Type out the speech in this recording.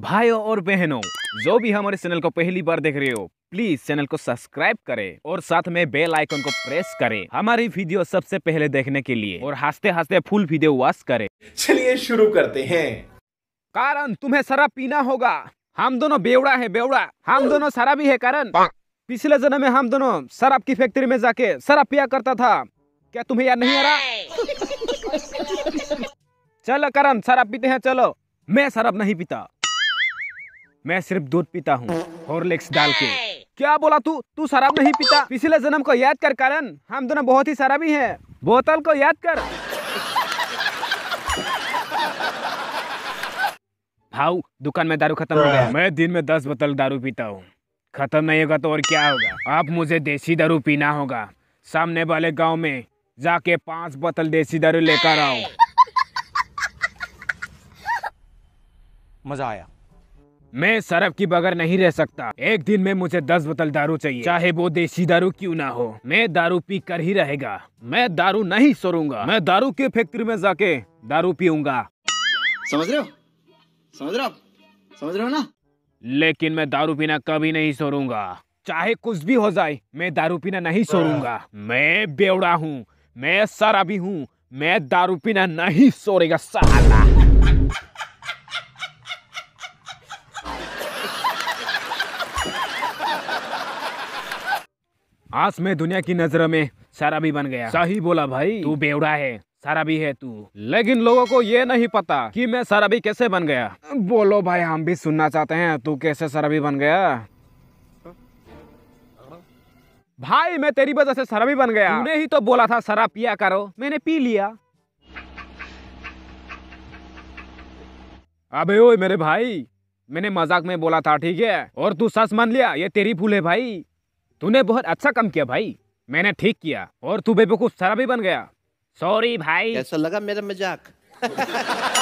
भाइयों और बहनों जो भी हमारे चैनल को पहली बार देख रहे हो प्लीज चैनल को सब्सक्राइब करें और साथ में बेल आइकन को प्रेस करें हमारी वीडियो सबसे पहले देखने के लिए और हंसते हंसते फुल वीडियो वॉच करें चलिए शुरू करते हैं कारण तुम्हें शराब पीना होगा हम दोनों बेवड़ा है बेवड़ा हम दोनों शराबी है कारण पिछले जन्म में हम दोनों शराब की फैक्ट्री में जाके शराब पिया करता था क्या तुम्हें याद नहीं आ रहा चलो करण शराब पीते हैं चलो मैं शराब नहीं पीता मैं सिर्फ दूध पीता हूँ हॉर्लिक्स डाल के क्या बोला तू तू शराब नहीं पीता पिछले जन्म को याद कर कारण हम दोनों बहुत ही शराबी हैं बोतल को याद कर भाव दुकान में दारू खत्म हो गया हाँ। मैं दिन में दस बोतल दारू पीता हूँ खत्म नहीं होगा तो और क्या होगा आप मुझे देसी दारू पीना होगा सामने वाले गांव में जाके पांच बोतल देसी दारू लेकर आओ मजा आया मैं शराब की बगैर नहीं रह सकता एक दिन में मुझे दस बोतल दारू चाहिए चाहे वो देसी दारू क्यों ना हो मैं दारू पी कर ही रहेगा मैं दारू नहीं सोरूंगा मैं दारू की फैक्ट्री में जाके दारू पीऊंगा समझ रहे हो समझ रहे हो समझ रहे हो ना लेकिन मैं दारू पीना कभी नहीं सोरूंगा चाहे कुछ भी हो जाए मैं दारू पीना नहीं सोरूंगा मैं बेवड़ा हूँ मैं शराबी हूँ मैं दारू पीना नहीं सोरेगा साला आस में दुनिया की नजर में सारा भी बन गया सही बोला भाई तू बेवड़ा है सारा भी है तू लेकिन लोगों को ये नहीं पता कि मैं सारा भी कैसे बन गया बोलो भाई हम भी सुनना चाहते हैं तू कैसे सारा भी बन गया भाई मैं तेरी वजह से शराबी बन गया तूने ही तो बोला था शराब पिया करो मैंने पी लिया अबे ओए मेरे भाई मैंने मजाक में बोला था ठीक है और तू सच मान लिया ये तेरी भूल है भाई तूने बहुत अच्छा काम किया भाई मैंने ठीक किया और तू बेबकूफ सारा भी बन गया सॉरी भाई ऐसा लगा मेरा मजाक